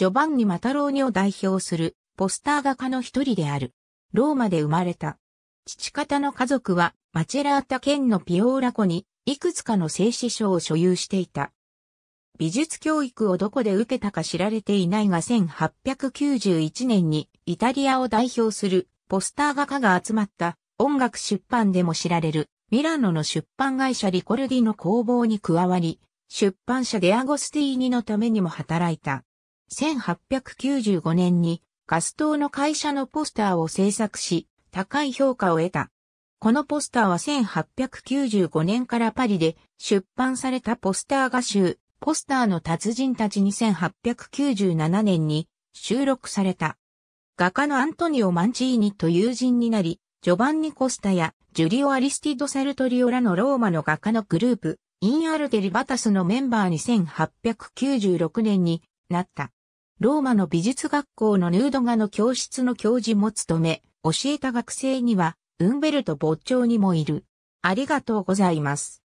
ジョバンニ・マタローニを代表するポスター画家の一人である。ローマで生まれた。父方の家族はマチェラータ県のピオーラ湖にいくつかの製子賞を所有していた。美術教育をどこで受けたか知られていないが1891年にイタリアを代表するポスター画家が集まった音楽出版でも知られるミラノの出版会社リコルディの工房に加わり、出版社デアゴスティーニのためにも働いた。1895年にガスーの会社のポスターを制作し、高い評価を得た。このポスターは1895年からパリで出版されたポスター画集、ポスターの達人たちに1897年に収録された。画家のアントニオ・マンチーニと友人になり、ジョバンニ・コスタやジュリオ・アリスティド・セルトリオらのローマの画家のグループ、イン・アルデリ・バタスのメンバーに1896年になった。ローマの美術学校のヌード画の教室の教授も務め、教えた学生には、ウンベルト・ボッチョーにもいる。ありがとうございます。